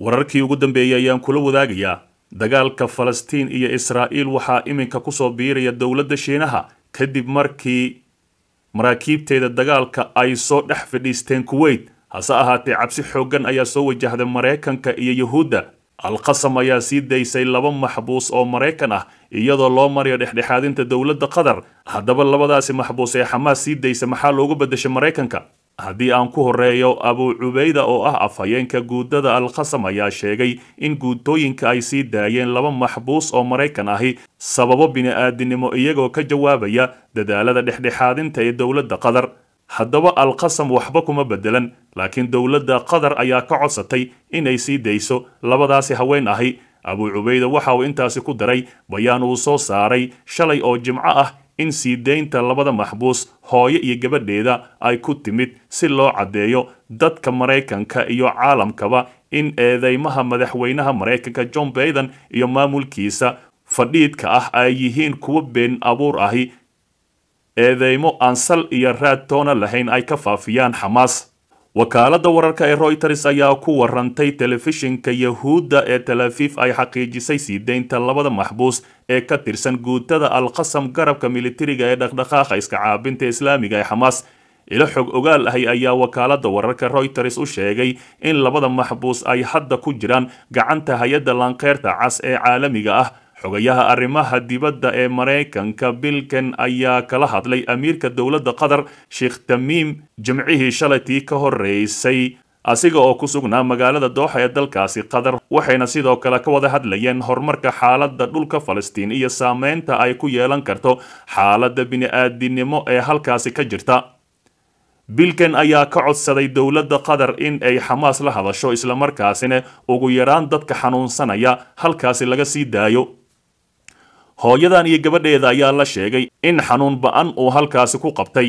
wararkii ugu dambeeyey ayaan kula wadaagayaa dagaalka falastiin iyo israa'iil waxaa iminka ku soo biiraya dowladda shiinaha kadib markii maraakiibteeda dagaalka ay soo dhex fadhiisteen kuweyt hase ahaatee cabsi xooggan ayaa soo wajahday maraykanka iyo yuhuudda alqasam ayaa sii daysay laba maxbuus oo maraykan ah iyadoo loo marayo dhexdhexaadinta dowladda qatar haddaba labadaasi maxbuus ee xamaas sii daysa maxaa loogu beddeshay maraykanka haddii aan ku horeeyo abuu cubayda oo ah afhayeenka guudada alkhasam ayaa sheegay in guutooyinka ay sii daayeen laba maxbuus oo maraykan ahi sababo bini'aadinimo iyagoo ka jawaabaya dadaalada dhexdhexaadinta ee dowladda qatar haddaba alkhasam waxba kuma beddelan laakiin dowladda qatar ayaa ka codsatay inay sii dayso labadaasi haween ahi abuu cubayda waxa uu intaasi ku daray bayaan uu soo saaray shalay oo jimco ah in siideynta labada maxbuus hooyo iyo gabadheeda ay ku timid si loo caddeeyo dadka maraykanka iyo caalamkaba in eedeymaha madaxweynaha maraykanka john baiden iyo maamulkiisa fadhiidka ah ay yihiin kuwo been abuur ahi eedeymo aan sal iyo raad toona lahayn ay ka faafiyaan xamaas wakaaladda wararka ee royters ayaa ku warantay telefishinka yahuudda ee talafiif ay xaqiijisay siideynta labada maxbuus ee ka tirsan guutada alqasam garabka militariga ee dhaqdhaqaaqa iska caabinta islaamiga ee xamaas ilo xog ogaal ahi ayaa wakaaladda wararka royters u sheegay in labada maxbuus ay hadda ku jiraan gacanta hay-adda laanqeyrta cas ee caalamiga ah xogayaha arrimaha dibadda ee maraykanka bilken ayaa kala hadlay amiirka dowladda qatar sheekh tamiim jimcihii shalaytii ka horeysay asiga oo ku sugnaa magaalada dooxa ee dalkaasi qatar waxayna sidoo kale ka wada hadlayeen horumarka xaaladda dhulka falastiin iyo saameynta ay ku yeelan karto xaaladda bini-aadinimo ee halkaasi ka jirta bilken ayaa ka codsaday dowladda qatar in ay xamaas la hadasho islamarkaasina ugu yaraan dadka xanuunsanaya halkaasi laga sii daayo hooyadan iyo gabadheeda ayaa la sheegay in xanuun ba-an uu halkaasi ku qabtay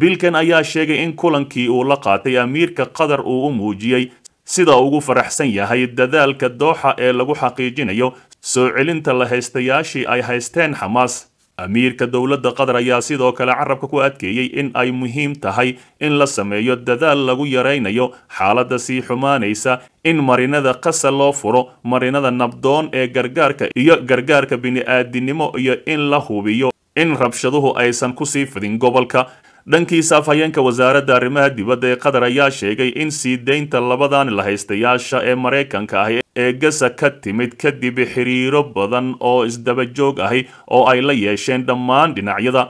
bilken ayaa sheegay in kulankii uu la qaatay amiirka qatar uu u muujiyey sida ugu faraxsan yahay dadaalka dooxa ee lagu xaqiijinayo soo celinta la haystayaashii ay haysteen xamaas amiirka dowladda qatar ayaa sidoo kale carabka ku adkeeyey in ay muhiim tahay in la sameeyo dadaal lagu yaraynayo xaaladda sii xumaanaysa in marinada qasa loo furo marinada nabdoon ee gargaarka iyo gargaarka bini-aadinimo iyo in la hubiyo in rabshaduhu aysan kusii fidin gobolka dhankiisa afhayeenka wasaaradda arrimaha dibadda ee qatar ayaa sheegay in sii deynta labadan lahaystayaasha ee maraykanka ahi ee gasa ka timid kadib xiriiro badan oo is-dabajoog ahi oo ay la yeesheen dhammaan dhinacyada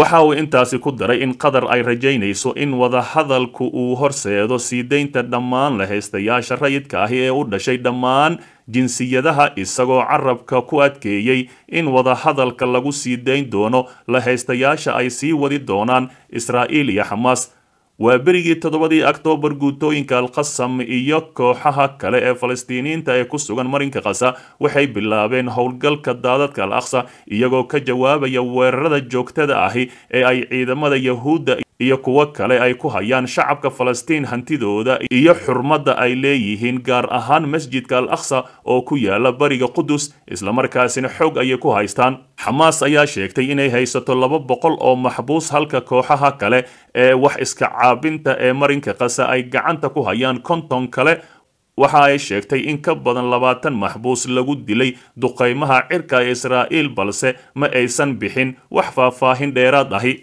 waxa uu intaasi ku daray in qatar ay rajaynayso in wadahadalku uu horseedo sii deynta dhammaan lahaystayaasha rayidka ahi ee u dhashay dhammaan jinsiyadaha isagoo carabka ku adkeeyey in wadahadalka lagu sii dayn doono la haystayaasha ay sii wadi doonaan israa'iil iyo xamaas waa berigii toddobadii octoobar guutooyinka alqasam iyo kooxaha kale ee falastiiniyiinta ee ku sugan marinka khasa waxay bilaabeen howlgalka daadadka al aqsa iyagoo ka jawaabaya weerarada joogtada ahi ee ay ciidamada yahuudda iyo kuwo kale ay ku hayaan shacabka falastiin hantidooda iyo xurmadda ay leeyihiin gaar ahaan masjidka al akhsa oo ku yaala bariga qudus islamarkaasina xoog ayay ku haystaan xamaas ayaa sheegtay inay haysato laba boqol oo maxbuus halka kooxaha kale ee wax iska caabinta ee marinka qasa ay gacanta ku hayaan konton kale waxa ay sheegtay in ka badan labaatan maxbuus lagu dilay duqaymaha cirka ee israa'iil balse ma aysan bixin wax faahfaahin dheeraad ahi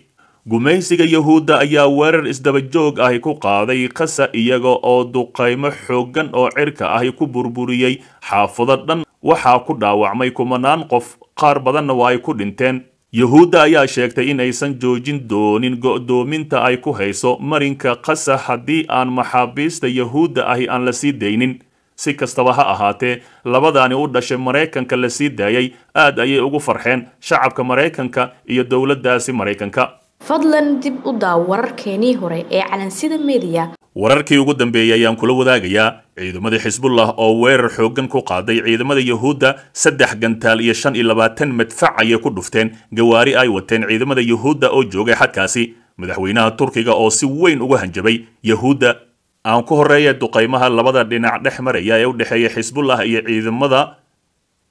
gumaysiga yuhuudda ayaa weerar isdaba joog ahi ku qaaday kasa iyaga oo duqaymo xooggan oo cirka ahi ku burburiyey xaafado dhan waxaa ku dhaawacmay kumanaan qof qaar badanna waa ay ku dhinteen yuhuudda ayaa sheegtay inaysan joojin doonin go'doominta ay ku hayso marinka kasa haddii aan maxaabiista yuhuudda ahi aan la sii daynin si kastaba ha ahaatee labadaani u dhashay maraykanka la sii daayay aad ayay ugu farxeen shacabka maraykanka iyo dowladdaasi maraykanka fadlan dib u daaw wararkeenii hore ee calansida mediya wararkii ugu dambeeyey ayaan kula wadaagayaa ciidamadii xisbullah oo weerar xooggan ku qaaday ciidamada yahuudda saddex gantaal iyo shan iyo labaatan madfac ayay ku dhufteen gawaari ay wateen ciidamada yahuudda oo joogay xadkaasi madaxweynaha turkiga oo si weyn uga hanjabay yahuudda aan ku horreeya duqaymaha labada dhinac dhex maraya ee u dhexeeya xisbullah iyo ciidamada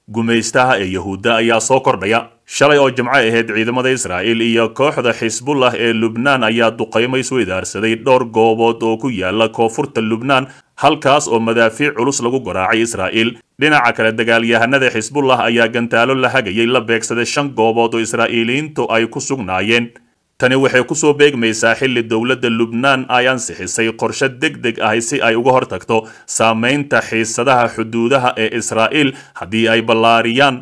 gumaystaha ee yahuudda ayaa soo kordhaya shalay oo jimco ahayd ciidamada israa'il iyo kooxda xisbullah ee lubnaan ayaa duqaymay isweydaarsaday dhowr goobood oo ku yaala koonfurta lubnaan halkaas oo madaafiic culus lagu garaacay israa'il dhinaca kale dagaalyahanada xisbullah ayaa gantaalo la hagayay la beegsaday shan goobood oo israa'iiliyiintu ay ku sugnaayeen tani waxay ku soo beegmaysaa xilli dowladda lubnaan ay ansixisay qorshe deg deg ahay si ay uga hortagto saamaynta xiisadaha xuduudaha ee israa'iil haddii ay ballaariyaan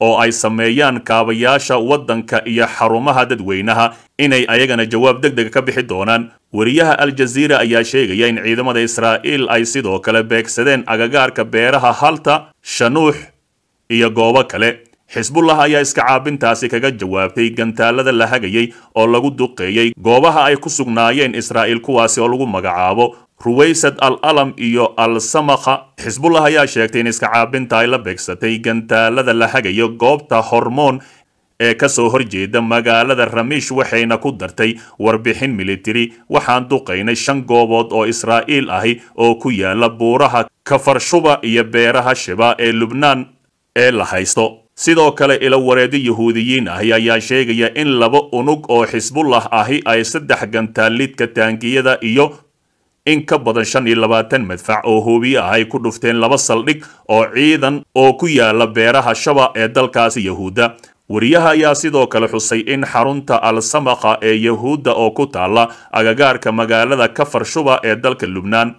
oo ay sameeyaan kaabayaasha waddanka iyo xarumaha dadweynaha inay ayagana jawaab deg deg ka bixi doonaan weriyaha aljaziira ayaa sheegaya in ciidamada israa'iil ay sidoo kale beegsadeen agagaarka beeraha halta shanuux iyo goobo kale xisbullah ayaa iska caabintaasi kaga jawaabtay gantaalada la hagayay oo lagu duqeeyey goobaha ay ku sugnaayeen israa'iil kuwaasi oo lagu magacaabo ruwaysad al alam iyo al samakha xisbullah ayaa sheegtay in iska caabinta ay la beegsatay gantaalada la hagayo goobta hormoon ee kasoo horjeeda magaalada ramiish waxayna ku dartay warbixin militari waxaan duqaynay shan goobood oo israa'iil ahi oo ku yaala buuraha kafarshuba iyo beeraha shiba ee lubnaan ee la haysto sidoo kale ilo wareedi yuhuudiyiin ahi ayaa sheegaya in laba unug oo xisbullah ahi ay saddex gantaallidka taangiyada iyo in ka badan shan iyo labaatan madfac oo hoobiye ah ay ku dhufteen laba saldhig oo ciidan oo ku yaala beeraha shaba ee dalkaasi yahuudda wariyaha ayaa sidoo kale xusay in xarunta al samakha ee yahuudda oo ku taalla agagaarka magaalada kafar shuba ee dalka lubnaan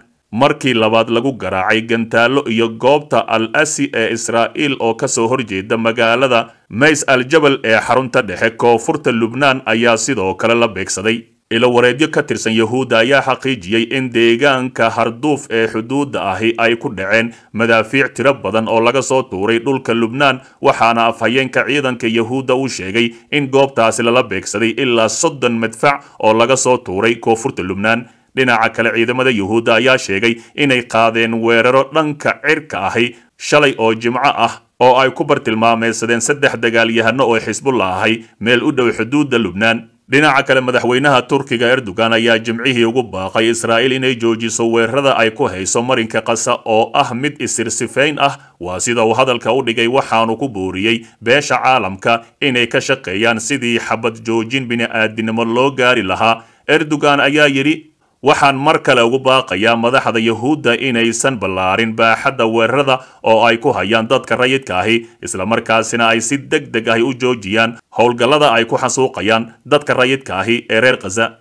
markii labaad lagu garaacay gantaallo iyo goobta al asi ee israa'iil oo ka soo horjeeda magaalada mays al jabal ee xarunta dhexe koonfurta lubnaan ayaa sidoo kale la beegsaday ilo wareedyo ka tirsan yahuudda ayaa xaqiijiyey in deegaanka harduuf ee xuduudda ahi ay ku dhaceen madaafiic tiro badan oo laga soo tuuray dhulka lubnaan waxaana afhayeenka ciidanka yahuudda uu sheegay in goobtaasi lala beegsaday ilaa soddon madfac oo laga soo tuuray koonfurta lubnaan dhinaca kale ciidamada yuhuudda ayaa sheegay inay qaadeen weeraro dhanka cirka ahi shalay oo jimco ah oo ay ku bartilmaameysadeen saddex dagaalyahano oo xisbulla ahi meel u dhow xuduudda lubnaan dhinaca kale madaxweynaha turkiga erdogan ayaa jimcihii ugu baaqay israa'iil inay joojiso weerarada ay ku hayso marinka kasa oo ah mid isirsifayn ah waa sida uu hadalka u dhigay waxaanu ku booriyey beesha caalamka inay ka shaqeeyaan sidii xabad joojin bini-aadinimo loo gaari lahaa erdogan ayaa yidhi waxaan mar kale ugu baaqayaa madaxda yahuudda inaysan ballaarin baaxadda weerarada oo ay ku hayaan dadka rayidka ahi isla markaasina ay si deg deg ahi u joojiyaan howlgallada ay ku xasuuqayaan dadka rayidka ahi ee reer khaza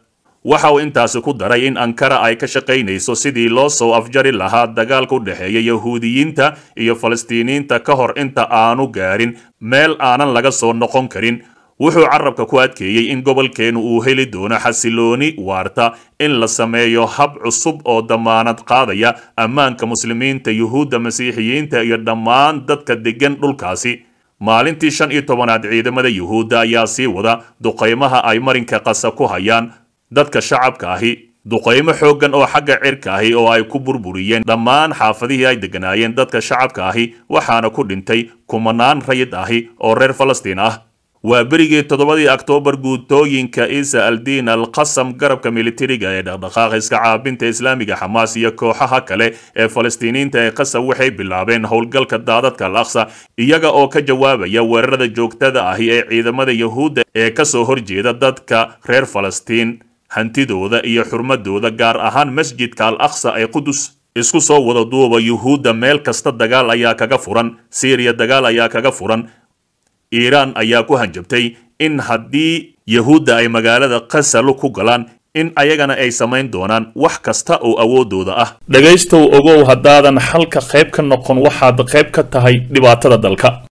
waxa uu intaasi ku daray in ankara ay ka shaqaynayso sidii loo soo afjari lahaa dagaalka u dhexeeya yahuudiyiinta iyo falastiiniyiinta ka hor inta aanu gaarin meel aanan laga soo noqon karin wuxuu carabka ku adkeeyey in gobolkeennu uu heli doono xasilooni waarta in la sameeyo hab cusub oo damaanad qaadaya ammaanka muslimiinta yuhuudda masiixiyiinta iyo dhammaan dadka degan dhulkaasi maalintii shan iyo tobanaad ciidamada yuhuudda ayaa sii wada duqaymaha ay marinka qasa ku hayaan dadka shacabka ahi duqaymo xooggan oo xagga cirka ahi oo ay ku burburiyeen dhammaan xaafadihii ay deganaayeen dadka shacabka ahi waxaana ku dhintay kumanaan rayid ahi oo reer falastiin ah waa berigii toddobadii oktoobar guutooyinka isa aldiin al qasam garabka militariga ee dhaqdhaqaaq iska caabinta islaamiga xamaas iyo kooxaha kale ee falastiiniinta ee qasab waxay bilaabeen howlgalka daadadka al aqsa iyaga oo ka jawaabaya weerarada joogtada ahi ee ciidamada yahuudda ee kasoo horjeeda dadka reer falastiin hantidooda iyo xurmadooda gaar ahaan masjidka al aqsa ee qudus isku soo wada duuba yuhuudda meel kasta dagaal ayaa kaga furan siiriya dagaal ayaa kaga furan iiraan ayaa ku hanjabtay in haddii yahuudda ay magaalada khasal ku galaan in ayagana ay samayn doonaan wax kasta oo awooddooda ah dhegaystow ogow haddaadan xalka qayb ka noqon waxaad qayb ka tahay dhibaatada dalka